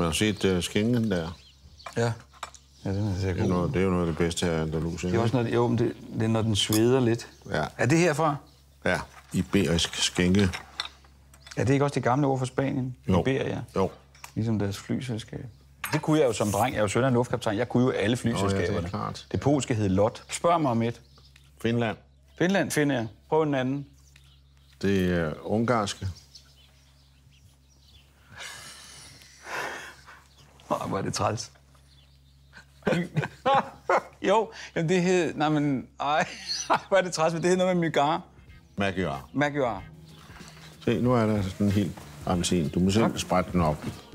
Man har set uh, øh, skænken der. Ja. Ja, den er det, er noget, det er jo noget af det bedste her i Andalusien. Det er også, når, jo, det, det er, når den sveder lidt. Ja. Er det herfra? Ja, iberisk skænke. Er det ikke også det gamle ord for Spanien? Jo. Iberia? Jo. Ligesom deres flyselskab. Det kunne jeg jo som dreng. Jeg er jo søn af en luftkaptajn. Jeg kunne jo alle flyselskaberne. ja, det, er klart. det polske hed Lot. Spørg mig om et. Finland. Finland finder jeg. Prøv en anden. Det er ungarske. hvor er det træls. jo, jamen det hed... Nej, men... Ej, hvor er det træls, men det hed noget med mygare. Magyar. Magyar. Se, nu er der sådan en helt appelsin. Du må selv sprætte den op.